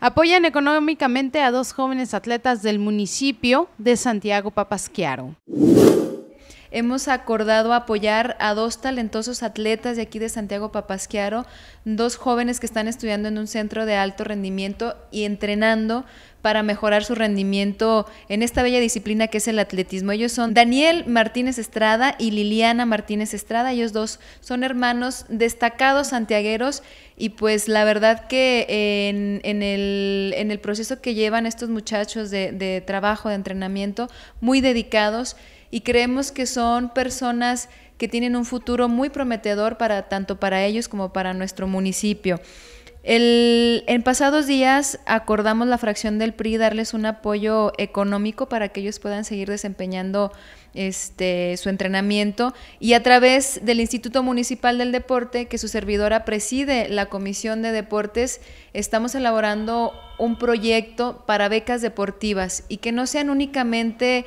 apoyan económicamente a dos jóvenes atletas del municipio de Santiago Papasquiaro. Hemos acordado apoyar a dos talentosos atletas de aquí de Santiago Papasquiaro, dos jóvenes que están estudiando en un centro de alto rendimiento y entrenando para mejorar su rendimiento en esta bella disciplina que es el atletismo. Ellos son Daniel Martínez Estrada y Liliana Martínez Estrada. Ellos dos son hermanos destacados santiagueros y pues la verdad que en, el, proceso que llevan estos muchachos de, trabajo, de entrenamiento, muy dedicados y creemos que son personas que tienen un futuro muy prometedor para tanto para ellos como para nuestro municipio. El, en pasados días acordamos la fracción del PRI darles un apoyo económico para que ellos puedan seguir desempeñando este, su entrenamiento y a través del Instituto Municipal del Deporte, que su servidora preside la Comisión de Deportes, estamos elaborando un proyecto para becas deportivas y que no sean únicamente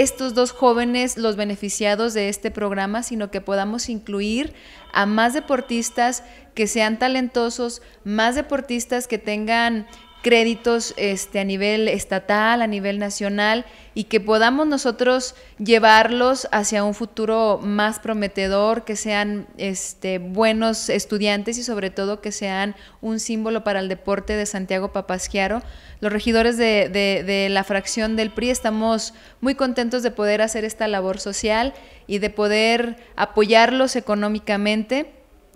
estos dos jóvenes los beneficiados de este programa, sino que podamos incluir a más deportistas que sean talentosos, más deportistas que tengan créditos este, a nivel estatal, a nivel nacional, y que podamos nosotros llevarlos hacia un futuro más prometedor, que sean este, buenos estudiantes y sobre todo que sean un símbolo para el deporte de Santiago Papasquiaro. Los regidores de la fracción del PRI estamos muy contentos de poder hacer esta labor social y de poder apoyarlos económicamente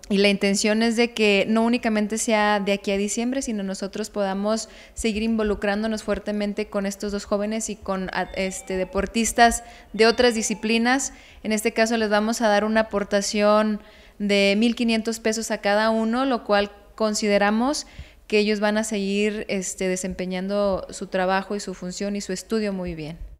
y la intención es de que no únicamente sea de aquí a diciembre, sino nosotros podamos seguir involucrándonos fuertemente con estos dos jóvenes y con este, deportistas de otras disciplinas. En este caso les vamos a dar una aportación de 1.500 pesos a cada uno, lo cual consideramos que ellos van a seguir este, desempeñando su trabajo y su función y su estudio muy bien.